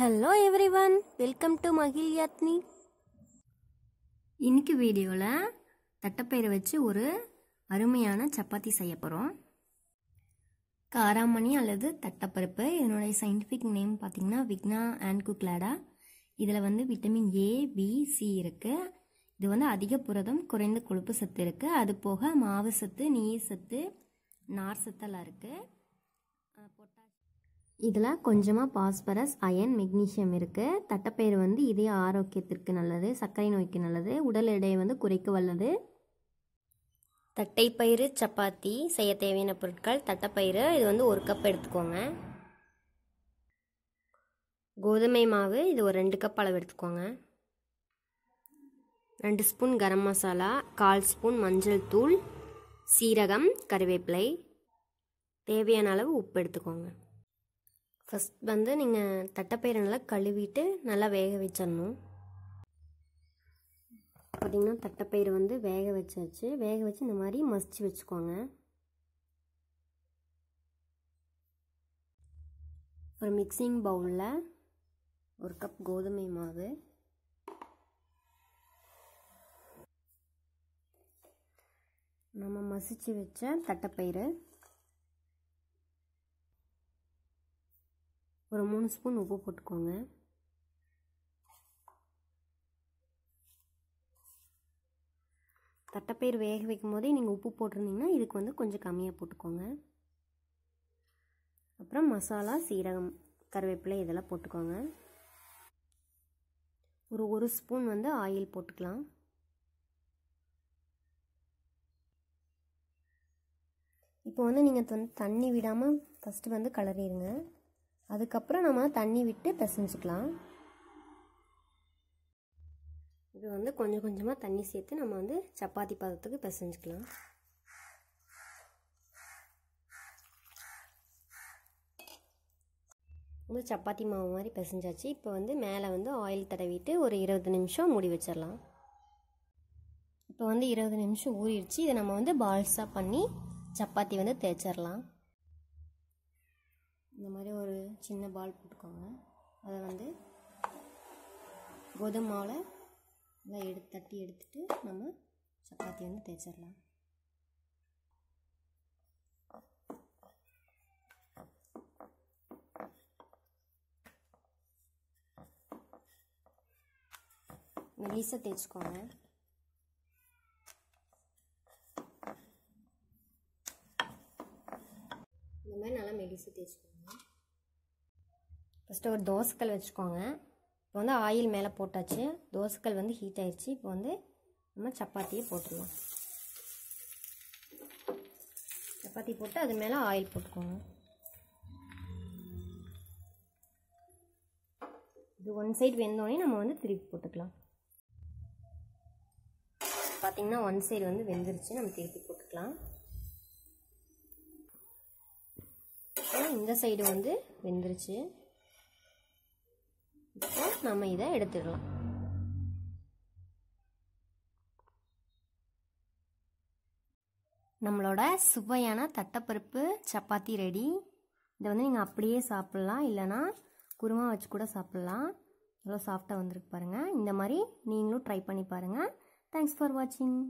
hello everyone welcome to மகிழ் யாத்னி இன்னைக்கு வீடியோவில் தட்டைப்பயிரை வச்சு ஒரு அருமையான சப்பாத்தி செய்ய போகிறோம் காராமணி அல்லது தட்டைப்பருப்பு இதனுடைய சயின்டிஃபிக் நேம் பார்த்திங்கன்னா விக்னா அண்ட் குக்லாடா இதில் வந்து விட்டமின் ஏ பி சி இருக்குது இது வந்து அதிக புரதம் குறைந்த கொழுப்பு சத்து இருக்குது அது போக மாவு சத்து நீர் சத்து நார் சத்தெல்லாம் இருக்குது இதில் கொஞ்சமாக பாஸ்பரஸ் அயன் மெக்னீஷியம் இருக்குது தட்டைப்பயிறு வந்து இதய ஆரோக்கியத்திற்கு நல்லது சர்க்கரை நோய்க்கு நல்லது உடல் எடையை வந்து குறைக்க வல்லது தட்டைப்பயிறு சப்பாத்தி செய்ய தேவையான பொருட்கள் தட்டைப்பயிறு இது வந்து ஒரு கப் எடுத்துக்கோங்க கோதுமை மாவு இது ஒரு ரெண்டு கப் அளவு எடுத்துக்கோங்க ரெண்டு ஸ்பூன் கரம் மசாலா கால் ஸ்பூன் மஞ்சள் தூள் சீரகம் கருவேப்பிலை தேவையான அளவு உப்பு எடுத்துக்கோங்க ஃபஸ்ட் வந்து நீங்கள் தட்டைப்பயிரை நல்லா கழுவிட்டு நல்லா வேக வச்சிடணும் பார்த்திங்கன்னா தட்டைப்பயிறு வந்து வேக வச்சாச்சு வேக வச்சு இந்த மாதிரி மசிச்சு வச்சுக்கோங்க ஒரு மிக்சிங் பவுலில் ஒரு கப் கோதுமை மாவு நம்ம மசிச்சு வச்ச தட்டைப்பயிறு ஒரு மூணு ஸ்பூன் உப்பு போட்டுக்கோங்க தட்டைப்பயிர் வேக வைக்கும் போதே நீங்கள் உப்பு போட்டிருந்தீங்கன்னா இதுக்கு வந்து கொஞ்சம் கம்மியாக போட்டுக்கோங்க அப்புறம் மசாலா சீரகம் கருவேப்பிலை இதெல்லாம் போட்டுக்கோங்க ஒரு ஒரு ஸ்பூன் வந்து ஆயில் போட்டுக்கலாம் இப்போ வந்து நீங்கள் வந்து தண்ணி விடாமல் ஃபஸ்ட்டு வந்து கலரிடுங்க அதுக்கப்புறம் நம்ம தண்ணி விட்டு பிசைஞ்சிக்கலாம் இது வந்து கொஞ்சம் கொஞ்சமாக தண்ணி சேர்த்து நம்ம வந்து சப்பாத்தி பதத்துக்கு பிசைஞ்சிக்கலாம் வந்து சப்பாத்தி மாவு மாதிரி பிசைஞ்சாச்சு இப்போ வந்து மேலே வந்து ஆயில் தடவிட்டு ஒரு இருபது நிமிஷம் மூடி வச்சிடலாம் இப்போ வந்து இருபது நிமிஷம் ஊறிடுச்சு இதை நம்ம வந்து பால்ஸாக பண்ணி சப்பாத்தி வந்து தேய்ச்சிடலாம் இந்த மாதிரி ஒரு சின்ன பால் போட்டுக்கோங்க அதை வந்து கோதுமை மாலை நல்லா எடுத்து தட்டி எடுத்துட்டு நம்ம சப்பாத்தி வந்து தேய்ச்சிடலாம் மெலிசாக தேய்ச்சிக்கோங்க நல்லா மெடிசு தேய்ச்சிக்கோங்க ஃபஸ்ட்டு ஒரு தோசைக்கல் வச்சுக்கோங்க இப்போ வந்து ஆயில் மேலே போட்டாச்சு தோசைக்கல் வந்து ஹீட் ஆயிடுச்சு இப்போ வந்து நம்ம சப்பாத்தியை போட்டுடலாம் சப்பாத்தி போட்டு அது மேலே ஆயில் போட்டுக்கோங்க இது ஒன் சைடு வெந்தோடனே நம்ம வந்து திருப்பி போட்டுக்கலாம் பார்த்திங்கன்னா ஒன் சைடு வந்து வெந்துருச்சு நம்ம திருப்பி போட்டுக்கலாம் இந்த சைடு வந்து வெந்துருச்சு இப்போ நம்ம இதை எடுத்துடலாம் நம்மளோட சுவையான தட்டப்பருப்பு சப்பாத்தி ரெடி இதை வந்து நீங்கள் அப்படியே சாப்பிட்லாம் இல்லைனா குருமா வச்சு கூட சாப்பிட்லாம் இவ்வளோ சாஃப்டாக வந்துருக்கு பாருங்கள் இந்த மாதிரி நீங்களும் ட்ரை பண்ணி பாருங்கள் தேங்க்ஸ் ஃபார் வாட்சிங்